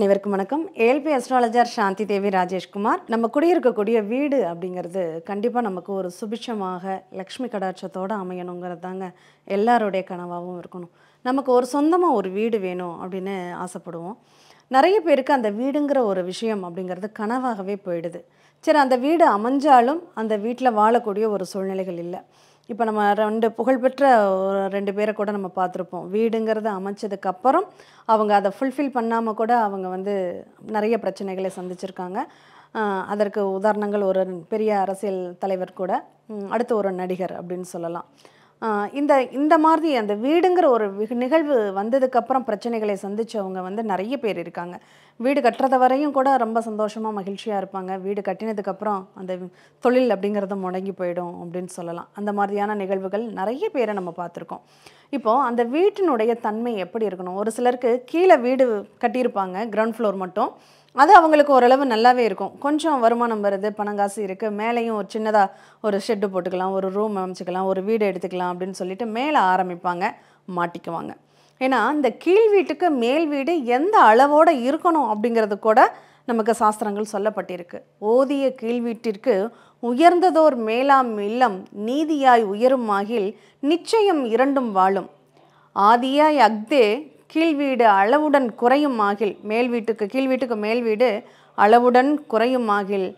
அனைவருக்கும் வணக்கம் ஏல்பி அஸ்ட்ராலஜர் சாந்தி தேவி ராஜேஷ்குமார் நம்ம குடியிருக்கக்கூடிய வீடு அப்படிங்கிறது கண்டிப்பாக நமக்கு ஒரு சுபிட்சமாக லக்ஷ்மி கடாட்சத்தோடு அமையணுங்கிறது தாங்க எல்லாருடைய கனவாகவும் இருக்கணும் நமக்கு ஒரு சொந்தமாக ஒரு வீடு வேணும் அப்படின்னு ஆசைப்படுவோம் நிறைய பேருக்கு அந்த வீடுங்கிற ஒரு விஷயம் அப்படிங்கிறது கனவாகவே போயிடுது சரி அந்த வீடு அமைஞ்சாலும் அந்த வீட்டில் வாழக்கூடிய ஒரு சூழ்நிலைகள் இல்லை இப்போ நம்ம ரெண்டு புகழ்பெற்ற ரெண்டு பேரை கூட நம்ம பார்த்துருப்போம் வீடுங்கிறத அமைச்சதுக்கப்புறம் அவங்க அதை ஃபுல்ஃபில் பண்ணாமல் கூட அவங்க வந்து நிறைய பிரச்சனைகளை சந்திச்சிருக்காங்க அதற்கு உதாரணங்கள் ஒரு பெரிய அரசியல் தலைவர் கூட அடுத்து ஒரு நடிகர் அப்படின்னு சொல்லலாம் இந்த இந்த மாதிரி அந்த வீடுங்கிற ஒரு நிகழ்வு வந்ததுக்கப்புறம் பிரச்சனைகளை சந்தித்தவங்க வந்து நிறைய பேர் இருக்காங்க வீடு கட்டுறத வரையும் கூட ரொம்ப சந்தோஷமாக மகிழ்ச்சியாக இருப்பாங்க வீடு கட்டினதுக்கப்புறம் அந்த தொழில் அப்படிங்கிறத முடங்கி போயிடும் அப்படின்னு சொல்லலாம் அந்த மாதிரியான நிகழ்வுகள் நிறைய பேரை நம்ம பார்த்துருக்கோம் இப்போது அந்த வீட்டினுடைய தன்மை எப்படி இருக்கணும் ஒரு சிலருக்கு கீழே வீடு கட்டியிருப்பாங்க கிரவுண்ட் ஃப்ளோர் மட்டும் அது அவங்களுக்கு ஓரளவு நல்லாவே இருக்கும் கொஞ்சம் வருமானம் வருது பணம் காசு இருக்குது மேலேயும் ஒரு சின்னதாக ஒரு ஷெட்டு போட்டுக்கலாம் ஒரு ரூம் அமைச்சிக்கலாம் ஒரு வீடு எடுத்துக்கலாம் அப்படின்னு சொல்லிட்டு மேலே ஆரம்பிப்பாங்க மாட்டிக்குவாங்க ஏன்னா இந்த கீழ் வீட்டுக்கு மேல் வீடு எந்த அளவோடு இருக்கணும் அப்படிங்கிறது கூட நமக்கு சாஸ்திரங்கள் சொல்லப்பட்டிருக்கு ஓதிய கீழ் வீட்டிற்கு உயர்ந்ததோர் மேலாம் இல்லம் நீதியாய் உயரும் ஆகில் நிச்சயம் இரண்டும் வாழும் ஆதியாய் அக்தே கீழ் வீடு அளவுடன் குறையும் ஆகில் மேல் வீட்டுக்கு கீழ் வீட்டுக்கு மேல் வீடு அளவுடன் குறையும் ஆகில்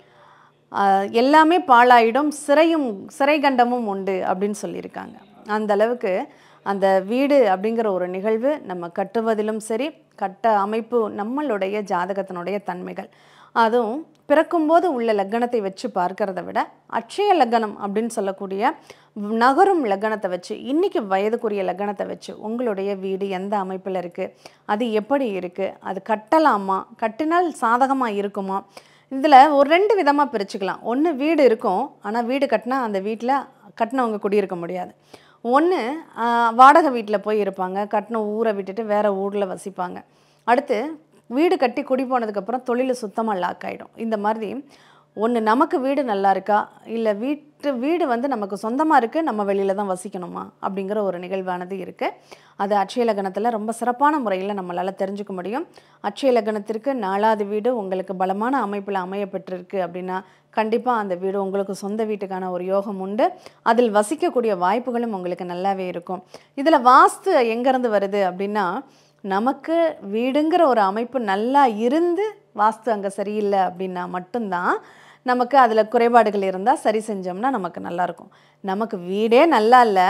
எல்லாமே பாழாயிடும் சிறையும் சிறை கண்டமும் உண்டு அப்படின்னு சொல்லியிருக்காங்க அந்த அளவுக்கு அந்த வீடு அப்படிங்கிற ஒரு நிகழ்வு நம்ம கட்டுவதிலும் சரி கட்ட அமைப்பு நம்மளுடைய ஜாதகத்தினுடைய தன்மைகள் அதுவும் பிறக்கும்போது உள்ள லக்கணத்தை வச்சு பார்க்கறத விட அட்சய லக்கணம் அப்படின்னு சொல்லக்கூடிய நகரும் லக்கணத்தை வச்சு இன்றைக்கி வயதுக்குரிய லக்கணத்தை வச்சு உங்களுடைய வீடு எந்த அமைப்பில் இருக்குது அது எப்படி இருக்குது அது கட்டலாமா கட்டினால் சாதகமாக இருக்குமா இதில் ஒரு ரெண்டு விதமாக பிரிச்சுக்கலாம் ஒன்று வீடு இருக்கும் ஆனால் வீடு கட்டினா அந்த வீட்டில் கட்டினவங்க குடியிருக்க முடியாது ஒன்று வாடகை வீட்டில் போய் இருப்பாங்க கட்டின ஊரை விட்டுட்டு வேறு ஊரில் வசிப்பாங்க அடுத்து வீடு கட்டி குடி போனதுக்கப்புறம் தொழில் சுத்தமாக லாக் ஆகிடும் இந்த மாதிரி ஒன்று நமக்கு வீடு நல்லா இருக்கா இல்லை வீட்டு வீடு வந்து நமக்கு சொந்தமாக இருக்குது நம்ம வெளியில் தான் வசிக்கணுமா அப்படிங்கிற ஒரு நிகழ்வானது இருக்குது அது அட்சய லக்னத்தில் ரொம்ப சிறப்பான முறையில் நம்மளால் தெரிஞ்சுக்க முடியும் அட்சய லக்னத்திற்கு நாலாவது வீடு உங்களுக்கு பலமான அமைப்பில் அமையப்பட்டிருக்கு அப்படின்னா கண்டிப்பாக அந்த வீடு உங்களுக்கு சொந்த வீட்டுக்கான ஒரு யோகம் உண்டு அதில் வசிக்கக்கூடிய வாய்ப்புகளும் உங்களுக்கு நல்லாவே இருக்கும் இதில் வாஸ்து எங்கேருந்து வருது அப்படின்னா நமக்கு வீடுங்கிற ஒரு அமைப்பு நல்லா இருந்து வாஸ்து அங்கே சரியில்லை அப்படின்னா மட்டும்தான் நமக்கு அதில் குறைபாடுகள் இருந்தால் சரி செஞ்சோம்னா நமக்கு நல்லாயிருக்கும் நமக்கு வீடே நல்லா இல்லை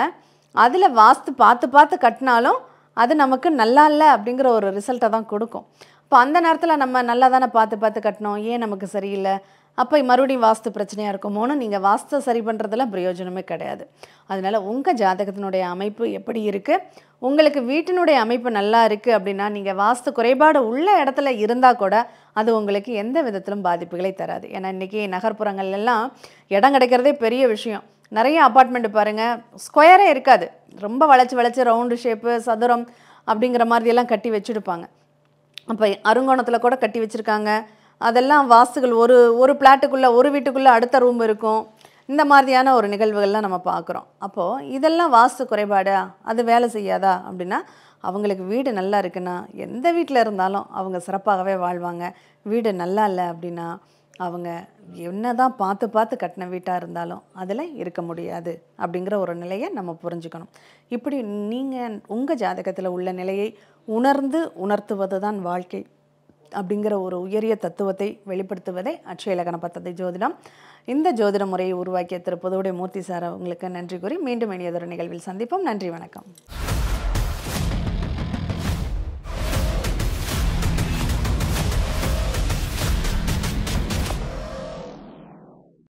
அதில் வாஸ்து பார்த்து பார்த்து கட்டினாலும் அது நமக்கு நல்லா இல்லை அப்படிங்கிற ஒரு ரிசல்ட்டை தான் கொடுக்கும் இப்போ அந்த நேரத்தில் நம்ம நல்லா தானே பார்த்து பார்த்து கட்டினோம் ஏன் நமக்கு சரியில்லை அப்போ மறுபடியும் வாஸ்து பிரச்சனையாக இருக்குமோன்னு நீங்கள் வாஸ்து சரி பண்ணுறதுல பிரயோஜனமே கிடையாது அதனால் உங்கள் ஜாதகத்தினுடைய அமைப்பு எப்படி இருக்குது உங்களுக்கு வீட்டினுடைய அமைப்பு நல்லா இருக்குது அப்படின்னா நீங்கள் வாஸ்து குறைபாடு உள்ள இடத்துல இருந்தால் கூட அது உங்களுக்கு எந்த விதத்திலும் பாதிப்புகளை தராது ஏன்னா இன்றைக்கி நகர்ப்புறங்கள்லாம் இடம் கிடைக்கிறதே பெரிய விஷயம் நிறைய அப்பார்ட்மெண்ட்டு பாருங்கள் ஸ்கொயரே இருக்காது ரொம்ப வளைச்சி வளைச்சி ரவுண்டு ஷேப்பு சதுரம் அப்படிங்கிற மாதிரியெல்லாம் கட்டி வச்சுருப்பாங்க அப்போ அருங்கோணத்தில் கூட கட்டி வச்சுருக்காங்க அதெல்லாம் வாசுகள் ஒரு ஒரு பிளாட்டுக்குள்ளே ஒரு வீட்டுக்குள்ளே அடுத்த ரூம் இருக்கும் இந்த மாதிரியான ஒரு நிகழ்வுகள்லாம் நம்ம பார்க்குறோம் அப்போது இதெல்லாம் வாஸ்து குறைபாடா அது வேலை செய்யாதா அப்படின்னா அவங்களுக்கு வீடு நல்லா இருக்குன்னா எந்த வீட்டில் இருந்தாலும் அவங்க சிறப்பாகவே வாழ்வாங்க வீடு நல்லா இல்லை அப்படின்னா அவங்க என்ன தான் பார்த்து பார்த்து கட்டின வீட்டாக இருந்தாலும் அதில் இருக்க முடியாது அப்படிங்கிற ஒரு நிலையை நம்ம புரிஞ்சுக்கணும் இப்படி நீங்கள் உங்கள் ஜாதகத்தில் உள்ள நிலையை உணர்ந்து உணர்த்துவது தான் வாழ்க்கை அப்படிங்கிற ஒரு உயரிய தத்துவத்தை வெளிப்படுத்துவதே அட்சய இலக்கண பத்தத்தை ஜோதிடம் இந்த ஜோதிட முறையை உருவாக்கிய திரு பொதுவுடைய மூர்த்தி சார் அவங்களுக்கு நன்றி கூறி மீண்டும் இனியதொரு நிகழ்வில் சந்திப்போம் நன்றி வணக்கம்